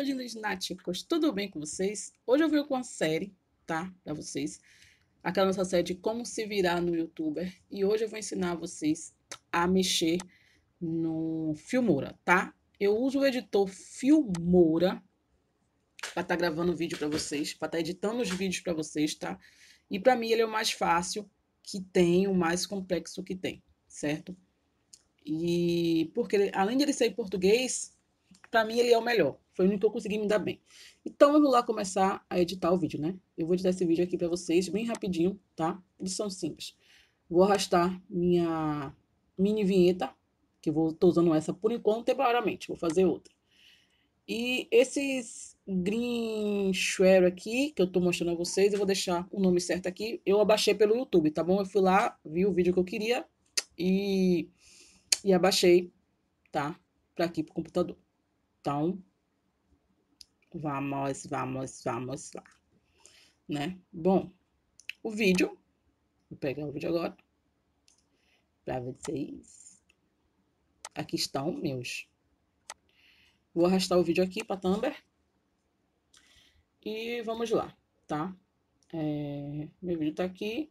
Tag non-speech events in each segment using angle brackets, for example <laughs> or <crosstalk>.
Fama de Lunáticos, tudo bem com vocês? Hoje eu venho com uma série, tá? Pra vocês. Aquela nossa série de como se virar no youtuber. E hoje eu vou ensinar vocês a mexer no Filmora, tá? Eu uso o editor Filmora para estar tá gravando vídeo para vocês, para estar tá editando os vídeos para vocês, tá? E para mim ele é o mais fácil que tem, o mais complexo que tem, certo? E porque além de ele ser em português, para mim, ele é o melhor. Foi o único que eu consegui me dar bem. Então, vamos lá começar a editar o vídeo, né? Eu vou editar esse vídeo aqui para vocês bem rapidinho, tá? Eles são simples. Vou arrastar minha mini vinheta, que eu estou usando essa por enquanto, temporariamente. Vou fazer outra. E esses green share aqui, que eu estou mostrando a vocês, eu vou deixar o nome certo aqui. Eu abaixei pelo YouTube, tá bom? Eu fui lá, vi o vídeo que eu queria e, e abaixei, tá? Para aqui, para o computador. Então, vamos, vamos, vamos lá, né? Bom, o vídeo, vou pegar o vídeo agora para vocês. É aqui estão meus. Vou arrastar o vídeo aqui para Tumblr e vamos lá, tá? É, meu vídeo tá aqui.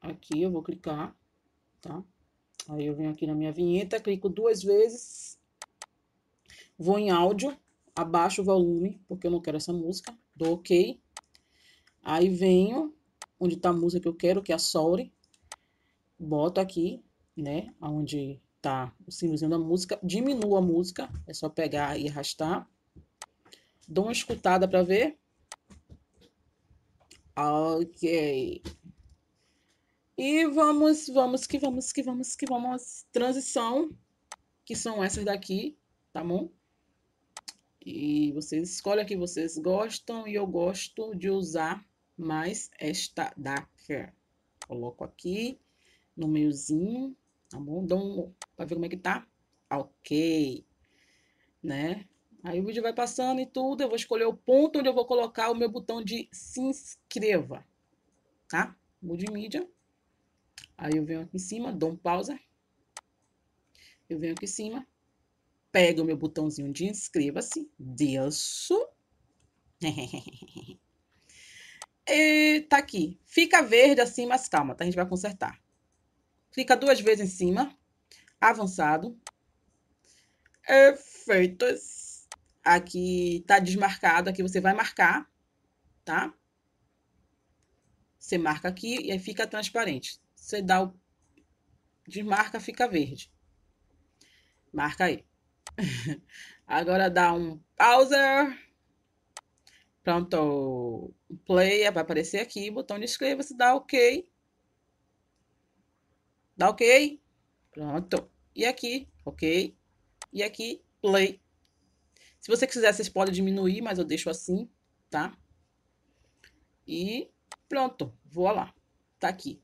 Aqui eu vou clicar, tá? Aí eu venho aqui na minha vinheta, clico duas vezes Vou em áudio, abaixo o volume, porque eu não quero essa música. Dou OK. Aí venho onde está a música que eu quero, que é a Sorry. Boto aqui, né, onde tá o símbolozinho da música. Diminuo a música, é só pegar e arrastar. Dou uma escutada para ver. Ok. E vamos, vamos que vamos, que vamos, que vamos. Transição, que são essas daqui, tá bom? E vocês escolhem a que vocês gostam e eu gosto de usar mais esta daqui. Coloco aqui no meiozinho, tá bom? Dá um, pra ver como é que tá. Ok, né? Aí o vídeo vai passando e tudo, eu vou escolher o ponto onde eu vou colocar o meu botão de se inscreva, tá? Multimídia. Aí eu venho aqui em cima, dou um pausa. Eu venho aqui em cima, Pega o meu botãozinho de inscreva-se, desço. <laughs> e tá aqui. Fica verde assim, mas calma, tá? A gente vai consertar. Clica duas vezes em cima. Avançado. Efeitos. Aqui tá desmarcado, aqui você vai marcar, tá? Você marca aqui e aí fica transparente. Você dá o desmarca, fica verde. Marca aí. <laughs> Agora dá um pausa. Pronto. Play, vai é aparecer aqui, botão de inscreva-se, dá OK. Dá OK. Pronto. E aqui, OK. E aqui, play. Se você quiser, vocês podem diminuir, mas eu deixo assim, tá? E pronto, vou lá. Tá aqui.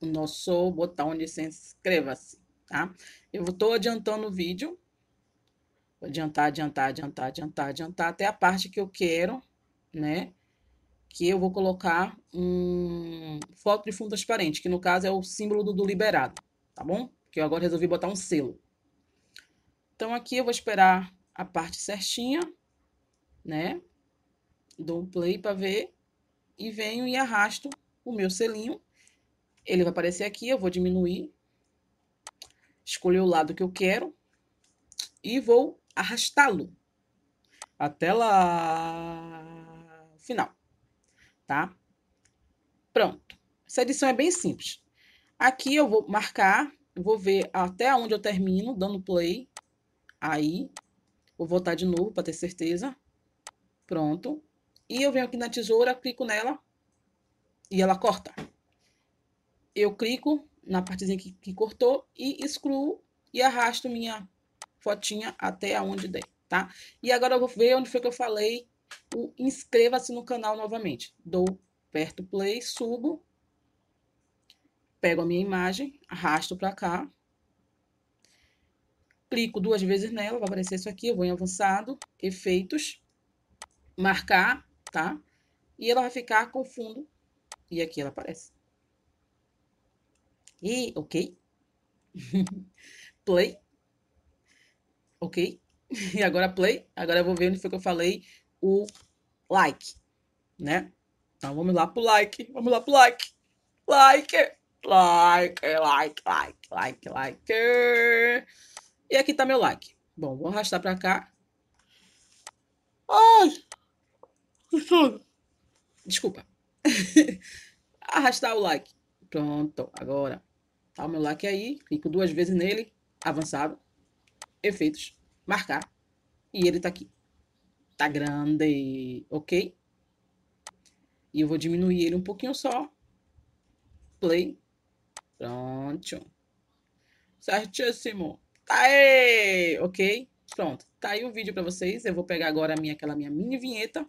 O nosso botão de inscreva-se tá? Eu estou adiantando o vídeo. Vou adiantar, adiantar, adiantar, adiantar, adiantar, até a parte que eu quero, né? Que eu vou colocar um foto de fundo transparente, que no caso é o símbolo do, do liberado, tá bom? Que eu agora resolvi botar um selo. Então, aqui eu vou esperar a parte certinha, né? Dou um play para ver e venho e arrasto o meu selinho. Ele vai aparecer aqui, eu vou diminuir escolher o lado que eu quero e vou arrastá-lo até lá final, tá? Pronto. Essa edição é bem simples. Aqui eu vou marcar, vou ver até onde eu termino, dando play. Aí, vou voltar de novo para ter certeza. Pronto. E eu venho aqui na tesoura, clico nela e ela corta. Eu clico, na partezinha que, que cortou e excluo e arrasto minha fotinha até aonde der, tá? E agora eu vou ver onde foi que eu falei o inscreva-se no canal novamente. Dou, aperto play, subo, pego a minha imagem, arrasto para cá, clico duas vezes nela, vai aparecer isso aqui, eu vou em avançado, efeitos, marcar, tá? E ela vai ficar com fundo, e aqui ela aparece. E, ok. <laughs> play. Ok. <laughs> E agora play. Agora eu vou ver onde foi que eu falei o like, né? Então vamos lá pro like. Vamos lá pro like. Like. Like, like, like, like, like. E aqui tá meu like. Bom, vou arrastar pra cá. Ai! Desculpa. <laughs> arrastar o like. Pronto, agora. Tá o meu like aí, clico duas vezes nele, avançado, efeitos, marcar, e ele tá aqui. Tá grande, ok? E eu vou diminuir ele um pouquinho só. Play. Pronto. Certíssimo. Tá aí, ok? Pronto. Tá aí o vídeo para vocês. Eu vou pegar agora minha, aquela minha mini vinheta.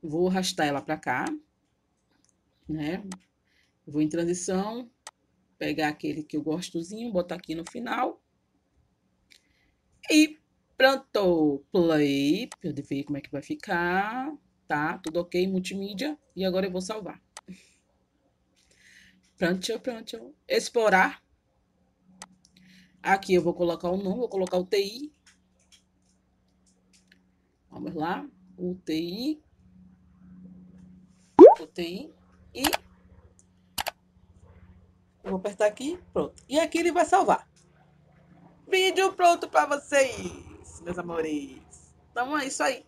Vou arrastar ela para cá, né? Vou em transição, pegar aquele que eu gostozinho, botar aqui no final. E pronto, play, pra eu ver como é que vai ficar, tá? Tudo ok, multimídia. E agora eu vou salvar. Pronto, pronto. Explorar. Aqui eu vou colocar o nome, vou colocar o TI. Vamos lá. UTI. UTI. E Vou apertar aqui, pronto. E aqui ele vai salvar. Vídeo pronto para vocês, meus amores. Então é isso aí.